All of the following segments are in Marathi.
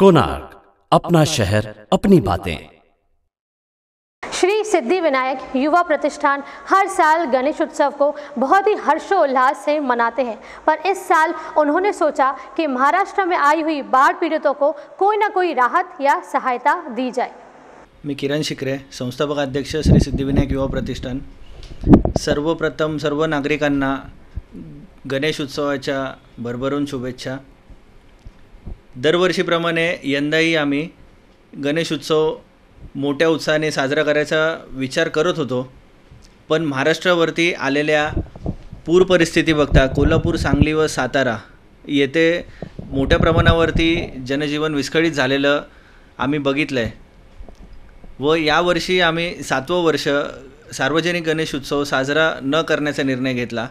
कोनार्क अपना शहर अपनी बातें श्री सिद्धि विनायक युवा प्रतिष्ठान हर साल गणेश उत्सव को बहुत ही हर्षोल्लास से मनाते हैं पर इस साल उन्होंने सोचा कि महाराष्ट्र में आई हुई बाढ़ पीड़ितों को कोई ना कोई राहत या सहायता दी जाए मैं किरण शिकरे संस्थापक अध्यक्ष श्री सिद्धि विनायक युवा प्रतिष्ठान सर्वप्रथम सर्व नागरिकांना गणेश उत्सवाच्या भरभरून शुभेच्छा दरवर्षीप्रमाणे यंदाही आम्ही गणेश उत्सव मोठ्या उत्साहाने साजरा करायचा विचार करत होतो पण महाराष्ट्रावरती आलेल्या पूर परिस्थिती बघता कोल्हापूर सांगली व सातारा येथे मोठ्या प्रमाणावरती जनजीवन विस्कळीत झालेलं आम्ही बघितलं आहे व यावर्षी आम्ही सातवं वर्ष सार्वजनिक गणेश उत्सव साजरा न करण्याचा निर्णय घेतला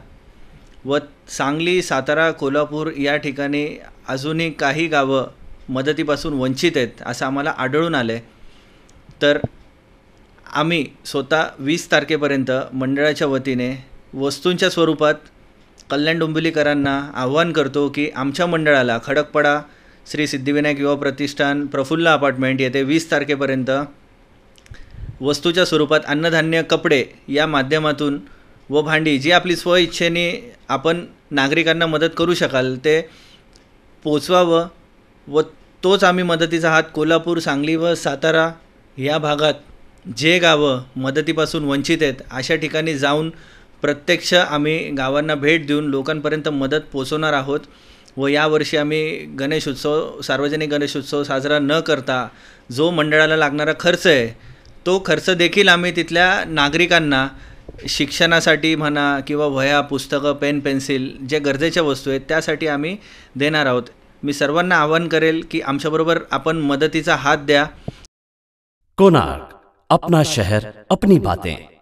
व सांगली सातारा कोल्हापूर या ठिकाणी अजूनही काही गावं मदतीपासून वंचित आहेत असं आम्हाला आढळून आलं आहे तर आम्ही स्वतः वीस तारखेपर्यंत मंडळाच्या वतीने वस्तूंच्या स्वरूपात कल्याण डोंबिवलीकरांना आव्हान करतो की आमच्या मंडळाला खडकपडा श्री सिद्धिविनायक युवा प्रतिष्ठान प्रफुल्ल अपार्टमेंट येथे वीस तारखेपर्यंत वस्तूच्या स्वरूपात अन्नधान्य कपडे या माध्यमातून व भांडी जी आपली स्वइच्छेने आपण नागरिकांना मदत करू शकाल ते पोचवावं व तोच आम्ही मदतीचा हात कोल्हापूर सांगली व सातारा या भागात जे गावं मदतीपासून वंचित आहेत अशा ठिकाणी जाऊन प्रत्यक्ष आम्ही गावांना भेट देऊन लोकांपर्यंत मदत पोचवणार आहोत व यावर्षी आम्ही गणेशोत्सव सार्वजनिक गणेशोत्सव साजरा न करता जो मंडळाला लागणारा खर्च आहे तो खर्च देखील आम्ही तिथल्या नागरिकांना शिक्षणासाठी म्हणा किंवा वह्या पुस्तकं पेन पेन्सिल ज्या गरजेच्या वस्तू आहेत त्यासाठी आम्ही देणार आहोत मी सर्वांना आवाहन करेल की आमच्याबरोबर आपण मदतीचा हात द्या कोणार्क आपला शहर अपनी बातें